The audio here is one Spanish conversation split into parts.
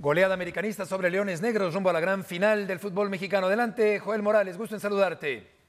Goleada americanista sobre Leones Negros rumbo a la gran final del fútbol mexicano. Adelante, Joel Morales, gusto en saludarte.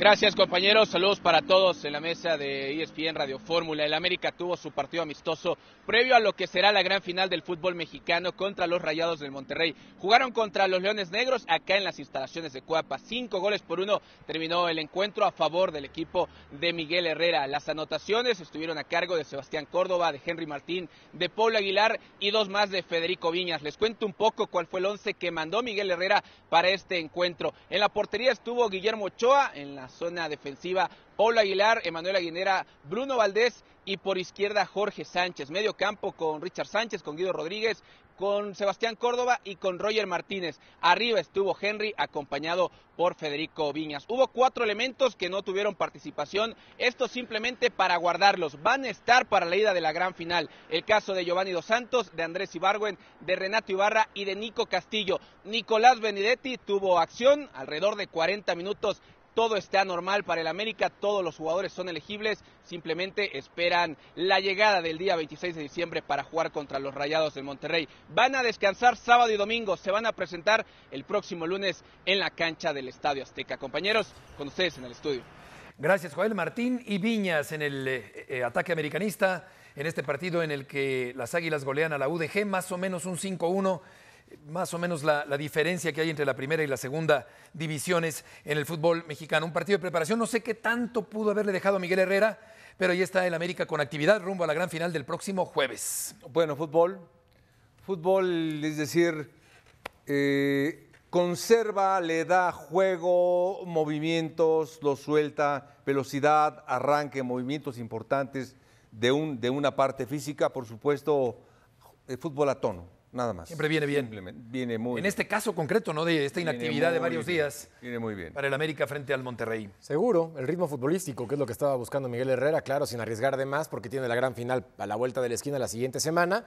Gracias compañeros, saludos para todos en la mesa de ESPN Radio Fórmula. El América tuvo su partido amistoso previo a lo que será la gran final del fútbol mexicano contra los Rayados del Monterrey. Jugaron contra los Leones Negros acá en las instalaciones de Cuapa. Cinco goles por uno terminó el encuentro a favor del equipo de Miguel Herrera. Las anotaciones estuvieron a cargo de Sebastián Córdoba, de Henry Martín, de Pablo Aguilar y dos más de Federico Viñas. Les cuento un poco cuál fue el once que mandó Miguel Herrera para este encuentro. En la portería estuvo Guillermo Ochoa, en la zona defensiva Paulo Aguilar, Emanuel Aguinera, Bruno Valdés y por izquierda Jorge Sánchez. Medio campo con Richard Sánchez, con Guido Rodríguez, con Sebastián Córdoba y con Roger Martínez. Arriba estuvo Henry acompañado por Federico Viñas. Hubo cuatro elementos que no tuvieron participación. Esto simplemente para guardarlos. Van a estar para la ida de la gran final. El caso de Giovanni Dos Santos, de Andrés Ibargüen, de Renato Ibarra y de Nico Castillo. Nicolás Benedetti tuvo acción alrededor de cuarenta minutos todo está normal para el América, todos los jugadores son elegibles, simplemente esperan la llegada del día 26 de diciembre para jugar contra los Rayados del Monterrey. Van a descansar sábado y domingo, se van a presentar el próximo lunes en la cancha del Estadio Azteca. Compañeros, con ustedes en el estudio. Gracias, Joel Martín y Viñas en el eh, eh, ataque americanista, en este partido en el que las Águilas golean a la UDG, más o menos un 5-1 más o menos la, diferencia que hay entre la primera y la segunda divisiones en el fútbol mexicano. Un partido de preparación, no sé qué tanto pudo haberle dejado a Miguel Herrera, pero ahí está el América con actividad rumbo a la gran final del próximo jueves. Bueno, fútbol. Fútbol, es decir, eh, conserva, le da juego, movimientos, lo suelta, velocidad, arranque, movimientos importantes de, de una parte física, por supuesto, eh, fútbol a tono. Nada más. Siempre viene bien. Viene muy En este caso concreto, ¿no? De esta inactividad de varios días. Viene muy bien. Para el América frente al Monterrey. Seguro, el ritmo futbolístico, que es lo que estaba buscando Miguel Herrera, claro, sin arriesgar de más, porque tiene la gran final a la vuelta de la esquina la siguiente semana.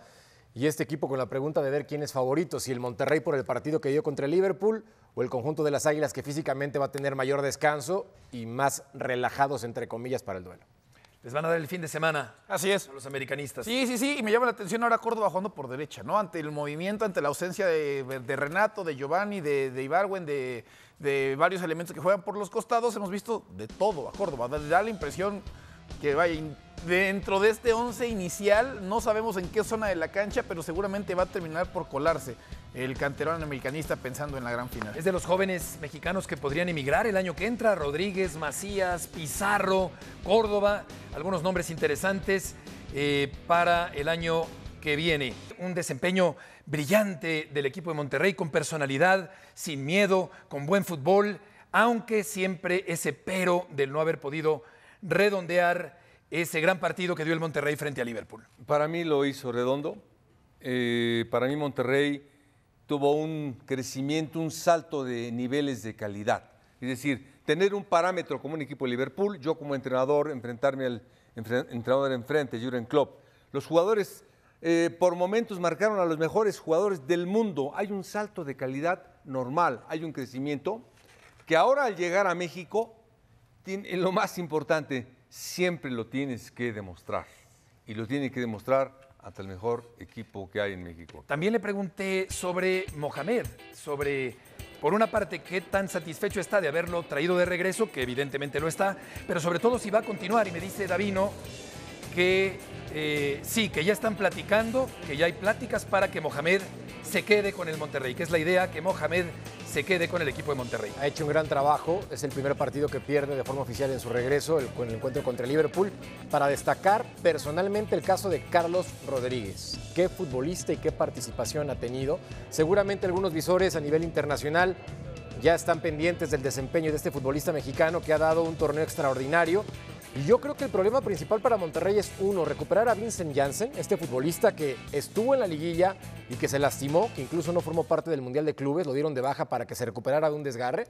Y este equipo con la pregunta de ver quién es favorito, si el Monterrey por el partido que dio contra el Liverpool o el conjunto de las Águilas que físicamente va a tener mayor descanso y más relajados, entre comillas, para el duelo. Les van a dar el fin de semana. Así es. A los americanistas. Sí, sí, sí. Y me llama la atención ahora Córdoba jugando por derecha, ¿no? Ante el movimiento, ante la ausencia de, Renato, de Giovanni, de, de Ibarwen, de, de, varios elementos que juegan por los costados, hemos visto de todo a Córdoba. Da, la impresión que vaya. Dentro de este once inicial, no sabemos en qué zona de la cancha, pero seguramente va a terminar por colarse el canterón americanista pensando en la gran final. Es de los jóvenes mexicanos que podrían emigrar el año que entra: Rodríguez, Macías, Pizarro, Córdoba algunos nombres interesantes eh, para el año que viene. Un desempeño brillante del equipo de Monterrey con personalidad, sin miedo, con buen fútbol, aunque siempre ese pero del no haber podido redondear ese gran partido que dio el Monterrey frente a Liverpool. Para mí lo hizo redondo. Eh, para mí Monterrey tuvo un crecimiento, un salto de niveles de calidad. Es decir, tener un parámetro como un equipo de Liverpool, yo como entrenador, enfrentarme al entrenador enfrente, Jürgen Klopp. Los jugadores eh, por momentos marcaron a los mejores jugadores del mundo. Hay un salto de calidad normal, hay un crecimiento que ahora al llegar a México, lo más importante, siempre lo tienes que demostrar. Y lo tiene que demostrar hasta el mejor equipo que hay en México. También le pregunté sobre Mohamed, sobre por una parte, qué tan satisfecho está de haberlo traído de regreso, que evidentemente lo está, pero sobre todo si va a continuar. Y me dice Davino que eh, sí, que ya están platicando, que ya hay pláticas para que Mohamed se quede con el Monterrey, que es la idea, que Mohamed se quede con el equipo de Monterrey. Ha hecho un gran trabajo, es el primer partido que pierde de forma oficial en su regreso, con el encuentro contra el Liverpool, para destacar personalmente el caso de Carlos Rodríguez. Qué futbolista y qué participación ha tenido. Seguramente algunos visores a nivel internacional ya están pendientes del desempeño de este futbolista mexicano que ha dado un torneo extraordinario y yo creo que el problema principal para Monterrey es uno, recuperar a Vincent Janssen, este futbolista que estuvo en la liguilla y que se lastimó, que incluso no formó parte del Mundial de Clubes, lo dieron de baja para que se recuperara de un desgarre.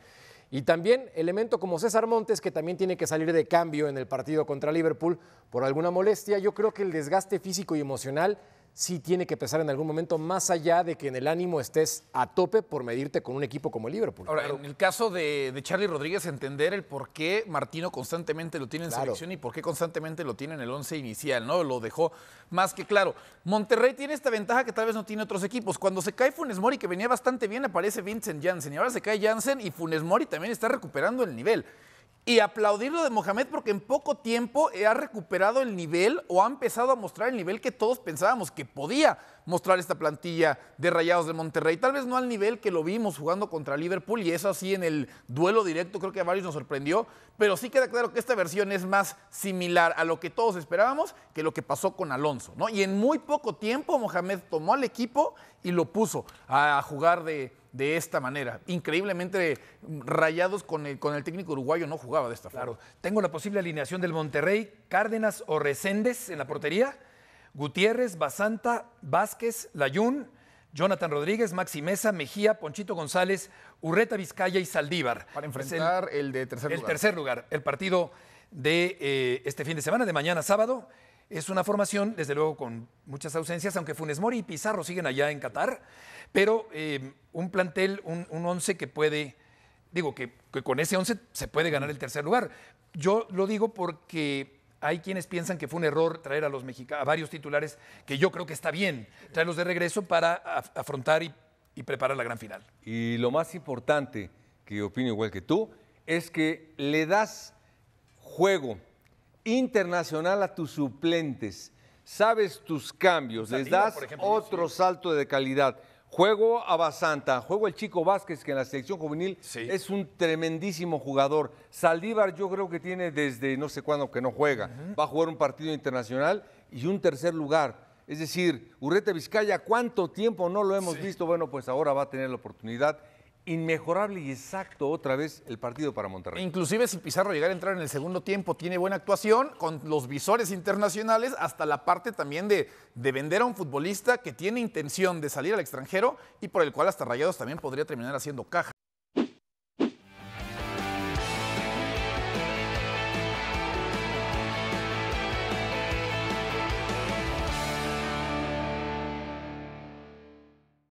Y también elemento como César Montes, que también tiene que salir de cambio en el partido contra Liverpool por alguna molestia. Yo creo que el desgaste físico y emocional sí tiene que pesar en algún momento, más allá de que en el ánimo estés a tope por medirte con un equipo como el Liverpool. Ahora, en el caso de, Charlie Rodríguez, entender el por qué Martino constantemente lo tiene en selección y por qué constantemente lo tiene en el once inicial, ¿no? Lo dejó más que claro. Monterrey tiene esta ventaja que tal vez no tiene otros equipos. Cuando se cae Funes Mori, que venía bastante bien, aparece Vincent Janssen. Y ahora se cae Janssen y Funes Mori también está recuperando el nivel y aplaudirlo de Mohamed porque en poco tiempo eh, ha recuperado el nivel o ha empezado a mostrar el nivel que todos pensábamos que podía mostrar esta plantilla de Rayados de Monterrey. Tal vez no al nivel que lo vimos jugando contra Liverpool y eso así en el duelo directo creo que a varios nos sorprendió, pero sí queda claro que esta versión es más similar a lo que todos esperábamos que lo que pasó con Alonso, ¿no? Y en muy poco tiempo Mohamed tomó al equipo y lo puso a jugar de de esta manera. Increíblemente rayados con el, con el técnico uruguayo no jugaba de esta forma. Claro. Tengo la posible alineación del Monterrey, Cárdenas o Reséndez en la portería, Gutiérrez, Basanta, Vázquez, Layún, Jonathan Rodríguez, Maxi Mesa, Mejía, Ponchito González, Urreta Vizcaya y Saldívar. Para enfrentar el, de tercer lugar. El tercer lugar, el partido de eh, este fin de semana, de mañana sábado. Es una formación, desde luego, con muchas ausencias, aunque Funes Mori y Pizarro siguen allá en Qatar, pero em, un plantel, un, un, once que puede, digo, que, con ese 11 se puede ganar el tercer lugar. Yo lo digo porque hay quienes piensan que fue un error traer a los mexicanos a varios titulares, que yo creo que está bien, traerlos de regreso para afrontar y, y, preparar la gran final. Y lo más importante, que opino igual que tú, es que le das juego internacional a tus suplentes, sabes tus cambios, les das otro salto de calidad. Juego a Basanta, juego el Chico Vázquez, que en la selección juvenil es un tremendísimo jugador. Saldívar yo creo que tiene desde no sé cuándo que no juega. Va a jugar un partido internacional y un tercer lugar. Es decir, Urrete Vizcaya, ¿cuánto tiempo no lo hemos visto? Bueno, pues ahora va a tener la oportunidad inmejorable y exacto otra vez el partido para Monterrey. Inclusive si Pizarro llegara a entrar en el segundo tiempo, tiene buena actuación con los visores internacionales, hasta la parte también de, de vender a un futbolista que tiene intención de salir al extranjero y por el cual hasta Rayados también podría terminar haciendo caja.